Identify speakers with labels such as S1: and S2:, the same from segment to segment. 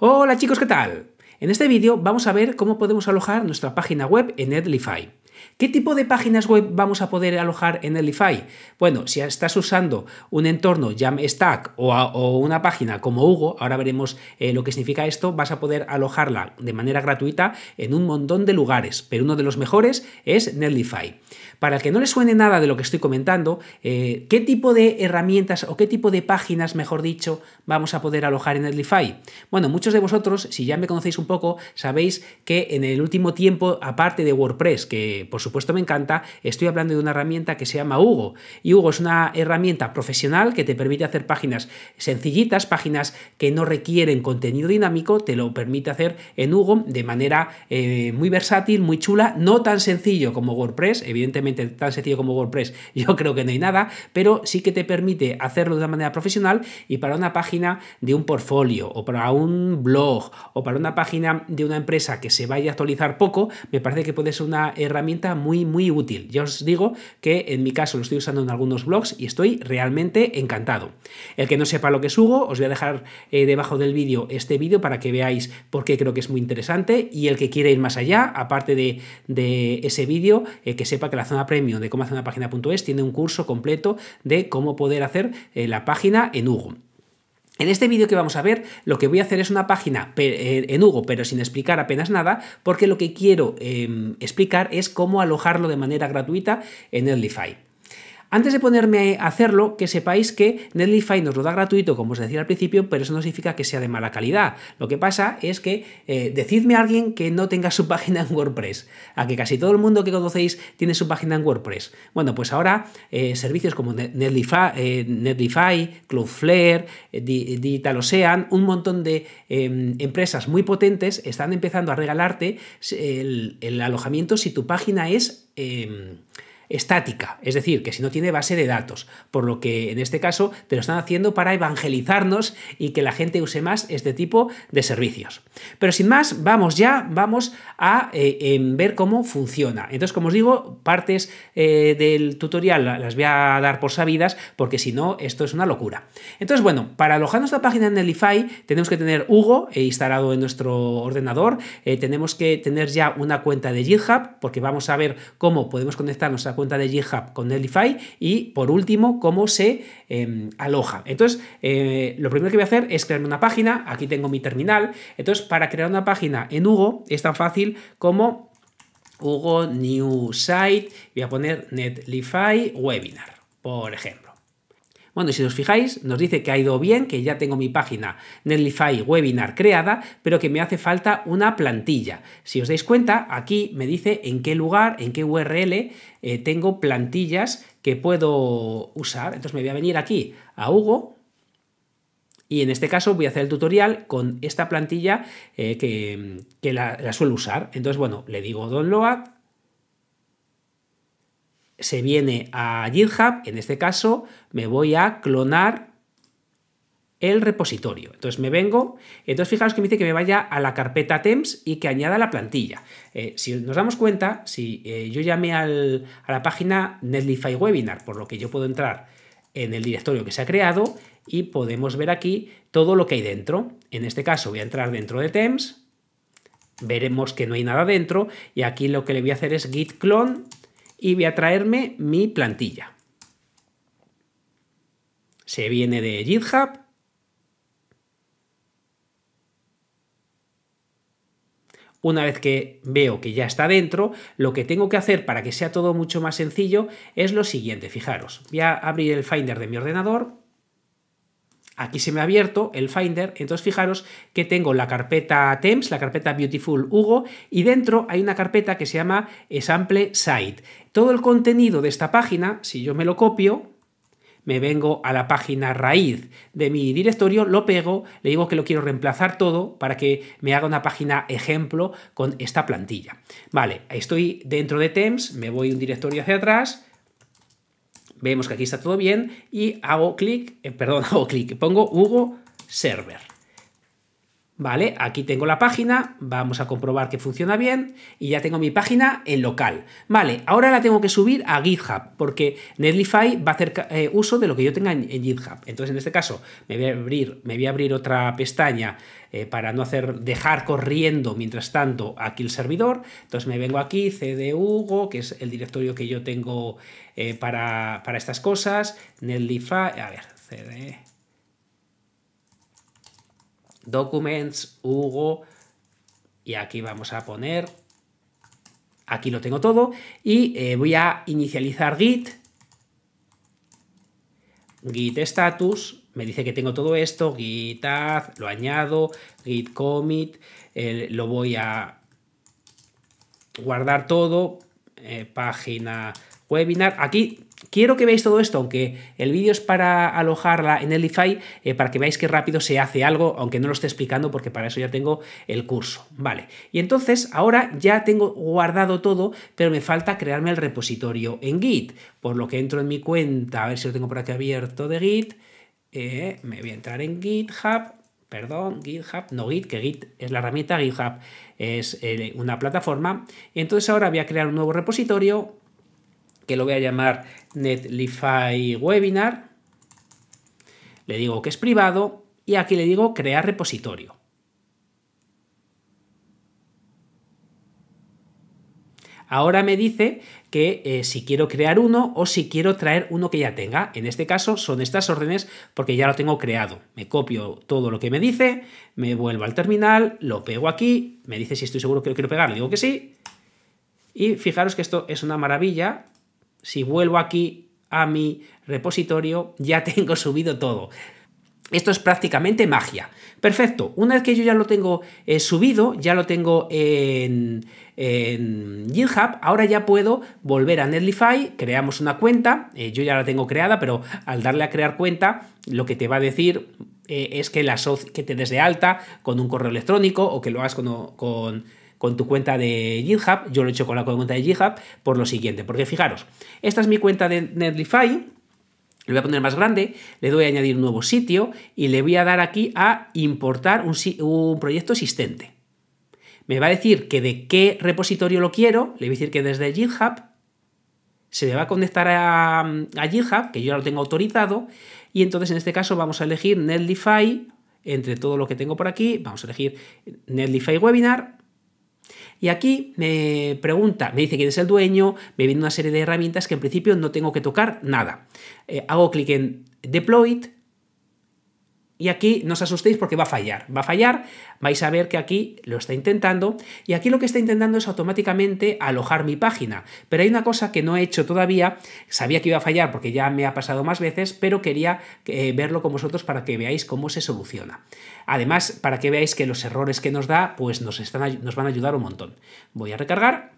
S1: Hola chicos, ¿qué tal? En este vídeo vamos a ver cómo podemos alojar nuestra página web en Netlify. ¿Qué tipo de páginas web vamos a poder alojar en Netlify? Bueno, si estás usando un entorno Jamstack o, o una página como Hugo, ahora veremos eh, lo que significa esto, vas a poder alojarla de manera gratuita en un montón de lugares, pero uno de los mejores es Netlify. Para el que no le suene nada de lo que estoy comentando, eh, ¿qué tipo de herramientas o qué tipo de páginas, mejor dicho, vamos a poder alojar en Netlify? Bueno, muchos de vosotros, si ya me conocéis un poco, sabéis que en el último tiempo, aparte de WordPress, que por supuesto me encanta, estoy hablando de una herramienta que se llama Hugo. Y Hugo es una herramienta profesional que te permite hacer páginas sencillitas, páginas que no requieren contenido dinámico, te lo permite hacer en Hugo de manera eh, muy versátil, muy chula, no tan sencillo como WordPress, evidentemente tan sencillo como WordPress yo creo que no hay nada, pero sí que te permite hacerlo de una manera profesional y para una página de un portfolio o para un blog o para una página de una empresa que se vaya a actualizar poco, me parece que puede ser una herramienta muy, muy útil. Yo os digo que en mi caso lo estoy usando en algunos blogs y estoy realmente encantado. El que no sepa lo que subo, os voy a dejar eh, debajo del vídeo este vídeo para que veáis por qué creo que es muy interesante y el que quiere ir más allá, aparte de, ese vídeo, eh, que sepa que la zona Premio de cómo hacer una página.es tiene un curso completo de cómo poder hacer eh, la página en Hugo. En este vídeo que vamos a ver, lo que voy a hacer es una página eh, en Hugo, pero sin explicar apenas nada, porque lo que quiero em, explicar es cómo alojarlo de manera gratuita en Netlify. Antes de ponerme a hacerlo, que sepáis que Netlify nos lo da gratuito, como os decía al principio, pero eso no significa que sea de mala calidad. Lo que pasa es que eh, decidme a alguien que no tenga su página en WordPress, a que casi todo el mundo que conocéis tiene su página en WordPress. Bueno, pues ahora eh, servicios como Netlify, Netlify eh, Cloudflare, Digital Ocean, un montón de em, empresas muy potentes están empezando a regalarte el, alojamiento si tu página es... Em, estática, es decir, que si no tiene base de datos, por lo que en este caso te lo están haciendo para evangelizarnos y que la gente use más este tipo de servicios. Pero sin más, vamos ya, vamos a eh, ver cómo funciona. Entonces, como os digo, partes eh, del tutorial las voy a dar por sabidas porque si no, esto es una locura. Entonces, bueno, para alojar nuestra página en el tenemos que tener Hugo eh, instalado en nuestro ordenador, tenemos que tener ya una cuenta de GitHub porque vamos a ver cómo podemos conectarnos a cuenta de GitHub con Netlify y por último cómo se em, aloja. Entonces, eh, lo primero que voy a hacer es crearme una página, aquí tengo mi terminal, entonces para crear una página en Hugo es tan fácil como Hugo New Site, voy a poner Netlify Webinar, por ejemplo. Bueno, si os fijáis, nos dice que ha ido bien, que ya tengo mi página Netlify Webinar creada, pero que me hace falta una plantilla. Si os dais cuenta, aquí me dice en qué lugar, en qué URL eh, tengo plantillas que puedo usar. Entonces me voy a venir aquí a Hugo, y en este caso voy a hacer el tutorial con esta plantilla eh, que, la, la, suelo usar. Entonces, bueno, le digo download se viene a GitHub, en este caso me voy a clonar el repositorio. Entonces me vengo, entonces fijaos que me dice que me vaya a la carpeta temps y que añada la plantilla. Eh, si nos damos cuenta, si eh, yo llamé a la página Netlify Webinar, por lo que yo puedo entrar en el directorio que se ha creado y podemos ver aquí todo lo que hay dentro. En este caso voy a entrar dentro de temps, veremos que no hay nada dentro y aquí lo que le voy a hacer es git clone y voy a traerme mi plantilla. Se viene de GitHub. Una vez que veo que ya está dentro, lo que tengo que hacer para que sea todo mucho más sencillo es lo siguiente, fijaros. Voy a abrir el Finder de mi ordenador Aquí se me ha abierto el Finder, entonces fijaros que tengo la carpeta Temps, la carpeta Beautiful Hugo, y dentro hay una carpeta que se llama eh, Sample Site. Todo el contenido de esta página, si yo me lo copio, me vengo a la página raíz de mi directorio, lo pego, le digo que lo quiero reemplazar todo para que me haga una página ejemplo con esta plantilla. Vale, estoy dentro de Temps, me voy un directorio hacia atrás, vemos que aquí está todo bien y hago clic, eh, perdón, hago clic, pongo Hugo Server. Vale, aquí tengo la página, vamos a comprobar que funciona bien y ya tengo mi página en local. Vale, ahora la tengo que subir a GitHub porque Netlify va a hacer eh, uso de lo que yo tenga en, GitHub. Entonces, en este caso, me voy a abrir, me voy a abrir otra pestaña eh, para no hacer dejar corriendo mientras tanto aquí el servidor. Entonces me vengo aquí, hugo, que es el directorio que yo tengo eh, para, para, estas cosas, Netlify, a ver, cd Documents, Hugo, y aquí vamos a poner, aquí lo tengo todo, y eh, voy a inicializar git, git status, me dice que tengo todo esto, git add, lo añado, git commit, eh, lo voy a guardar todo, eh, página webinar, aquí Quiero que veáis todo esto, aunque el vídeo es para alojarla en el eh, para que veáis que rápido se hace algo, aunque no lo esté explicando porque para eso ya tengo el curso. Vale, y entonces ahora ya tengo guardado todo, pero me falta crearme el repositorio en Git, por lo que entro en mi cuenta, a ver si lo tengo por aquí abierto de Git, eh, me voy a entrar en GitHub, perdón, GitHub, no Git, que Git es la herramienta, GitHub es eh, una plataforma, entonces ahora voy a crear un nuevo repositorio, que lo voy a llamar Netlify Webinar. Le digo que es privado y aquí le digo crear repositorio. Ahora me dice que eh, si quiero crear uno o si quiero traer uno que ya tenga. En este caso son estas órdenes porque ya lo tengo creado. Me copio todo lo que me dice, me vuelvo al terminal, lo pego aquí, me dice si estoy seguro que lo quiero pegar, le digo que sí. Y fijaros que esto es una maravilla si vuelvo aquí a mi repositorio, ya tengo subido todo. Esto es prácticamente magia. Perfecto. Una vez que yo ya lo tengo eh, subido, ya lo tengo en, GitHub, ahora ya puedo volver a Netlify, creamos una cuenta, eh, yo ya la tengo creada, pero al darle a crear cuenta, lo que te va a decir eh, es que, la que te des de alta con un correo electrónico o que lo hagas con con tu cuenta de GitHub, yo lo he hecho con la cuenta de GitHub, por lo siguiente, porque fijaros, esta es mi cuenta de Netlify, le voy a poner más grande, le doy a añadir un nuevo sitio y le voy a dar aquí a importar un, proyecto existente. Me va a decir que de qué repositorio lo quiero, le voy a decir que desde GitHub, se le va a conectar a, a, GitHub, que yo ya lo tengo autorizado, y entonces en este caso vamos a elegir Netlify, entre todo lo que tengo por aquí, vamos a elegir Netlify Webinar, y aquí me pregunta, me dice quién es el dueño, me viene una serie de herramientas que en principio no tengo que tocar nada. Eh, hago clic en Deploy y aquí no os asustéis porque va a fallar. Va a fallar, vais a ver que aquí lo está intentando. Y aquí lo que está intentando es automáticamente alojar mi página. Pero hay una cosa que no he hecho todavía. Sabía que iba a fallar porque ya me ha pasado más veces, pero quería eh, verlo con vosotros para que veáis cómo se soluciona. Además, para que veáis que los errores que nos da, pues nos, están, nos van a ayudar un montón. Voy a recargar.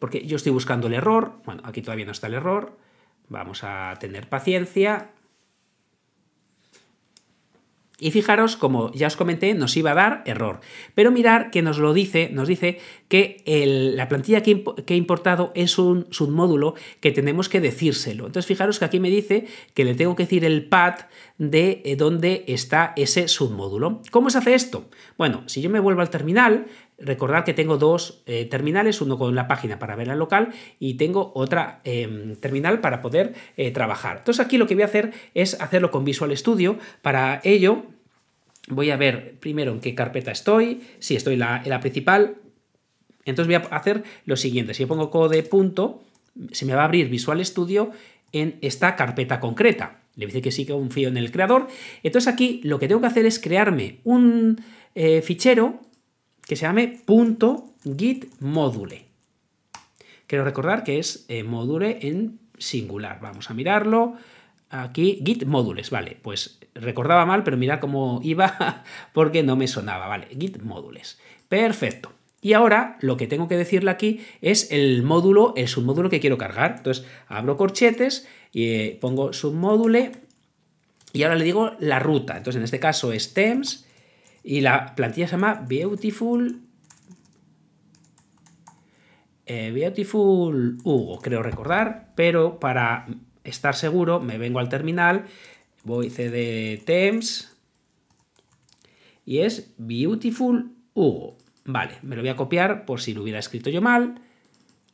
S1: Porque yo estoy buscando el error. Bueno, aquí todavía no está el error. Vamos a tener paciencia. Y fijaros, como ya os comenté, nos iba a dar error. Pero mirar que nos lo dice, nos dice que la plantilla que, he importado es un submódulo que tenemos que decírselo. Entonces fijaros que aquí me dice que le tengo que decir el path de eh, dónde está ese submódulo. ¿Cómo se hace esto? Bueno, si yo me vuelvo al terminal, Recordad que tengo dos eh, terminales, uno con la página para verla local y tengo otra em, terminal para poder eh, trabajar. Entonces aquí lo que voy a hacer es hacerlo con Visual Studio. Para ello voy a ver primero en qué carpeta estoy, si estoy la, en la principal. Entonces voy a hacer lo siguiente, si yo pongo code punto, se me va a abrir Visual Studio en esta carpeta concreta. Le dice que sí que confío en el creador. Entonces aquí lo que tengo que hacer es crearme un eh, fichero que se llame .git module. Quiero recordar que es eh, module en singular. Vamos a mirarlo. Aquí, git modules, vale, pues recordaba mal, pero mirad cómo iba porque no me sonaba, vale, git modules. Perfecto. Y ahora lo que tengo que decirle aquí es el módulo, el submódulo que quiero cargar. Entonces abro corchetes y eh, pongo submódule y ahora le digo la ruta. Entonces en este caso es TEMS y la plantilla se llama Beautiful. Eh, Beautiful Hugo, creo recordar, pero para estar seguro me vengo al terminal, voy CD Temps y es Beautiful Hugo. Vale, me lo voy a copiar por si lo hubiera escrito yo mal.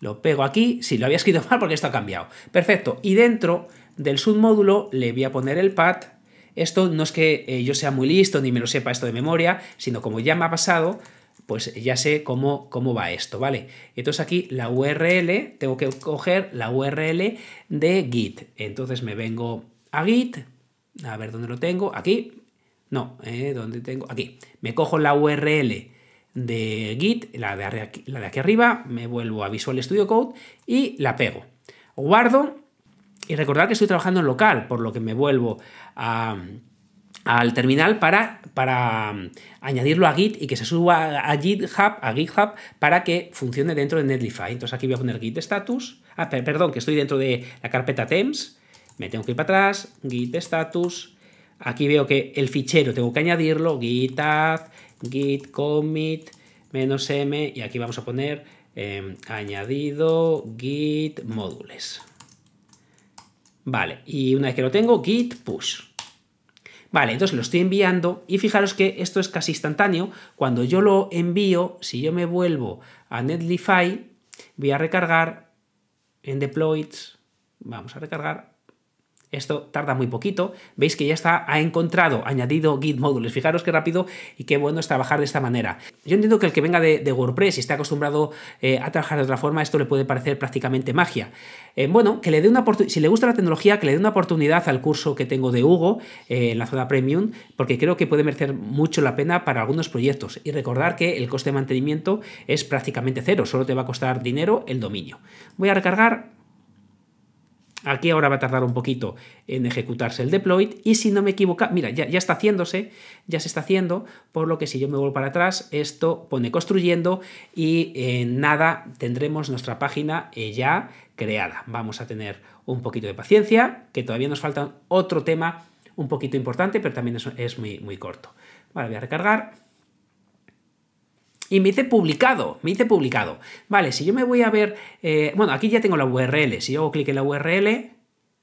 S1: Lo pego aquí, si lo había escrito mal porque esto ha cambiado. Perfecto, y dentro del submódulo le voy a poner el path. Esto no es que eh, yo sea muy listo ni me lo sepa esto de memoria, sino como ya me ha pasado, pues ya sé cómo, cómo va esto, ¿vale? Entonces aquí la URL, tengo que coger la URL de Git. Entonces me vengo a Git, a ver dónde lo tengo, aquí, no, eh, ¿dónde tengo? Aquí. Me cojo la URL de Git, la de, la de aquí arriba, me vuelvo a Visual Studio Code y la pego. Guardo y recordar que estoy trabajando en local, por lo que me vuelvo al terminal para, para um, añadirlo a Git y que se suba a GitHub, a GitHub para que funcione dentro de Netlify. Entonces aquí voy a poner Git status. Ah, perdón, que estoy dentro de la carpeta temps. Me tengo que ir para atrás, Git status. Aquí veo que el fichero tengo que añadirlo, git add, git commit, menos m, y aquí vamos a poner em, añadido git módules. Vale, y una vez que lo tengo, git push. Vale, entonces lo estoy enviando y fijaros que esto es casi instantáneo. Cuando yo lo envío, si yo me vuelvo a Netlify, voy a recargar en deploys, vamos a recargar esto tarda muy poquito. Veis que ya está, ha encontrado, añadido Git Modules. Fijaros qué rápido y qué bueno es trabajar de esta manera. Yo entiendo que el que venga de, WordPress y esté acostumbrado eh, a trabajar de otra forma, esto le puede parecer prácticamente magia. Eh, bueno, que le dé una si le gusta la tecnología, que le dé una oportunidad al curso que tengo de Hugo eh, en la zona premium, porque creo que puede merecer mucho la pena para algunos proyectos. Y recordar que el coste de mantenimiento es prácticamente cero, solo te va a costar dinero el dominio. Voy a recargar Aquí ahora va a tardar un poquito en ejecutarse el deploy y si no me equivoco, mira, ya, está haciéndose, ya se está haciendo, por lo que si yo me vuelvo para atrás, esto pone construyendo y en eh, nada, tendremos nuestra página eh, ya creada. Vamos a tener un poquito de paciencia, que todavía nos falta otro tema un poquito importante, pero también es, muy, muy corto. Vale, voy a recargar. Y me dice publicado, me dice publicado. Vale, si yo me voy a ver, eh, bueno, aquí ya tengo la URL, si yo hago clic en la URL,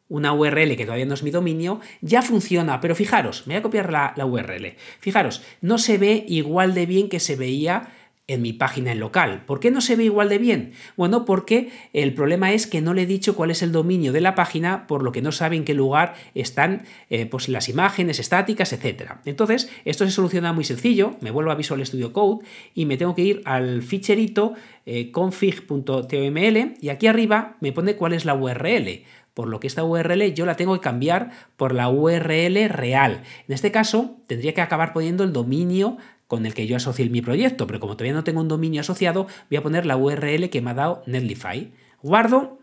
S1: una URL que todavía no es mi dominio, ya funciona, pero fijaros, me voy a copiar la, la URL. Fijaros, no se ve igual de bien que se veía en mi página en local. ¿Por qué no se ve igual de bien? Bueno, porque el problema es que no le he dicho cuál es el dominio de la página, por lo que no sabe en qué lugar están eh, pues, las imágenes estáticas, etc. Entonces, esto se soluciona muy sencillo. Me vuelvo a Visual Studio Code y me tengo que ir al ficherito eh, config.toml y aquí arriba me pone cuál es la URL por lo que esta URL yo la tengo que cambiar por la URL real. En este caso, tendría que acabar poniendo el dominio con el que yo asocié mi proyecto, pero como todavía no tengo un dominio asociado, voy a poner la URL que me ha dado Netlify. Guardo.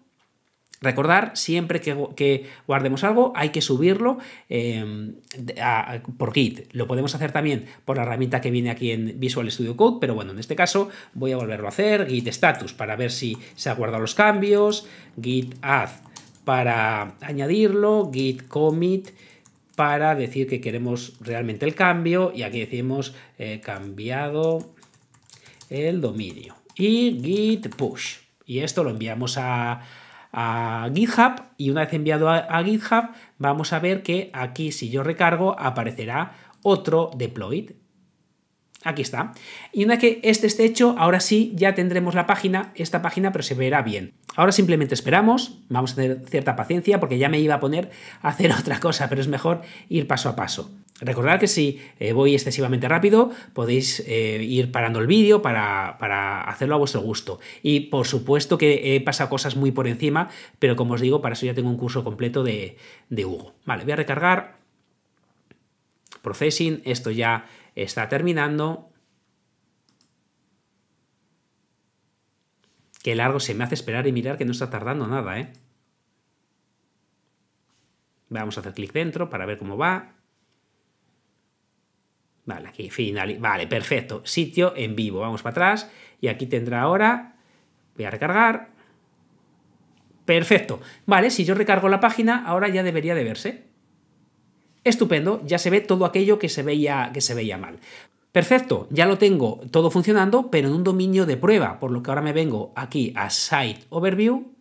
S1: Recordar, siempre que, guardemos algo hay que subirlo em, por Git. Lo podemos hacer también por la herramienta que viene aquí en Visual Studio Code, pero bueno, en este caso voy a volverlo a hacer. Git status para ver si se ha guardado los cambios. Git add para añadirlo. Git commit para decir que queremos realmente el cambio y aquí decimos eh, cambiado el dominio y git push y esto lo enviamos a, GitHub y una vez enviado a, GitHub vamos a ver que aquí si yo recargo aparecerá otro deployed. Aquí está. Y una vez que este esté hecho, ahora sí ya tendremos la página, esta página, pero se verá bien. Ahora simplemente esperamos, vamos a tener cierta paciencia porque ya me iba a poner a hacer otra cosa, pero es mejor ir paso a paso. Recordad que si eh, voy excesivamente rápido, podéis eh, ir parando el vídeo para, hacerlo a vuestro gusto. Y por supuesto que he pasado cosas muy por encima, pero como os digo, para eso ya tengo un curso completo de, de Hugo. Vale, voy a recargar. Processing, esto ya está terminando. Qué largo se me hace esperar y mirar que no está tardando nada, ¿eh? Vamos a hacer clic dentro para ver cómo va. Vale, aquí final. Vale, perfecto. Sitio en vivo. Vamos para atrás. Y aquí tendrá ahora. Voy a recargar. Perfecto. Vale, si yo recargo la página, ahora ya debería de verse. Estupendo, ya se ve todo aquello que se veía, que se veía mal. Perfecto, ya lo tengo todo funcionando, pero en un dominio de prueba, por lo que ahora me vengo aquí a Site Overview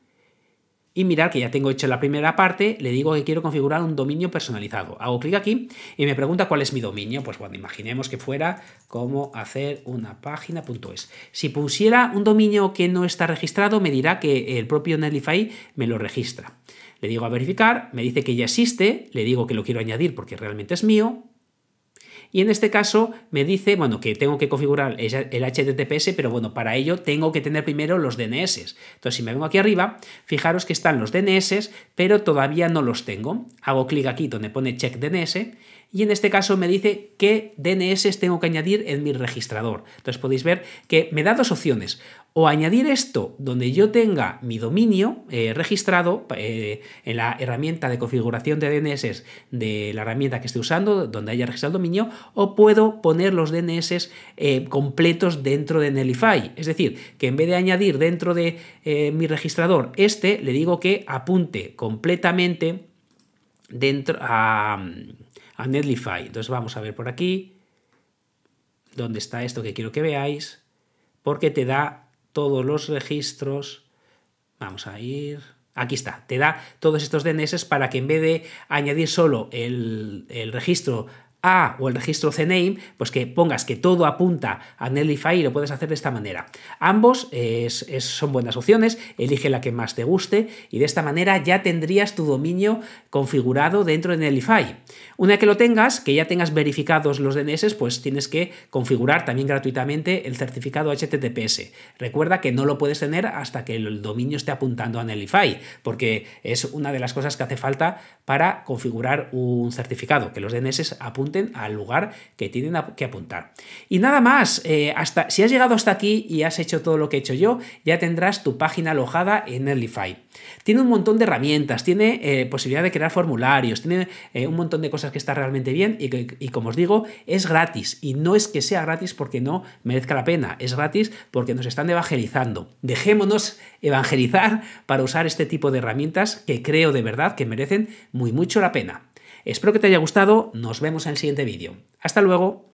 S1: y mirar que ya tengo hecho la primera parte, le digo que quiero configurar un dominio personalizado. Hago clic aquí y me pregunta cuál es mi dominio. Pues bueno, imaginemos que fuera como hacer una página.es. Si pusiera un dominio que no está registrado, me dirá que el propio Netlify me lo registra. Le digo a verificar, me dice que ya existe, le digo que lo quiero añadir porque realmente es mío, y en este caso me dice, bueno, que tengo que configurar el HTTPS, pero bueno, para ello tengo que tener primero los DNS. Entonces, si me vengo aquí arriba, fijaros que están los DNS, pero todavía no los tengo. Hago clic aquí donde pone check DNS y en este caso me dice qué DNS tengo que añadir en mi registrador. Entonces podéis ver que me da dos opciones. O añadir esto donde yo tenga mi dominio eh, registrado eh, en la herramienta de configuración de DNS de la herramienta que esté usando, donde haya registrado el dominio, o puedo poner los DNS eh, completos dentro de Nellify. Es decir, que en vez de añadir dentro de mi registrador este, le digo que apunte completamente dentro a a Netlify. Entonces vamos a ver por aquí dónde está esto que quiero que veáis, porque te da todos los registros. Vamos a ir. Aquí está, te da todos estos DNS para que en vez de añadir solo el, el registro o el registro CNAME, pues que pongas que todo apunta a Netlify y lo puedes hacer de esta manera. Ambos eh, son buenas opciones, elige la que más te guste y de esta manera ya tendrías tu dominio configurado dentro de Netlify. Una vez que lo tengas, que ya tengas verificados los DNS, pues tienes que configurar también gratuitamente el certificado HTTPS. Recuerda que no lo puedes tener hasta que el dominio esté apuntando a Netlify, porque es una de las cosas que hace falta para configurar un certificado, que los DNS apuntan al lugar que tienen que apuntar. Y nada más, eh, hasta, si has llegado hasta aquí y has hecho todo lo que he hecho yo, ya tendrás tu página alojada en Earlyfy. Tiene un montón de herramientas, tiene eh, posibilidad de crear formularios, tiene eh, un montón de cosas que está realmente bien y como os digo, es gratis. Y no es que sea gratis porque no merezca la pena, es gratis porque nos están evangelizando. Dejémonos evangelizar para usar este tipo de herramientas que creo de verdad que merecen muy mucho la pena. Espero que te haya gustado, nos vemos en el siguiente vídeo. Hasta luego.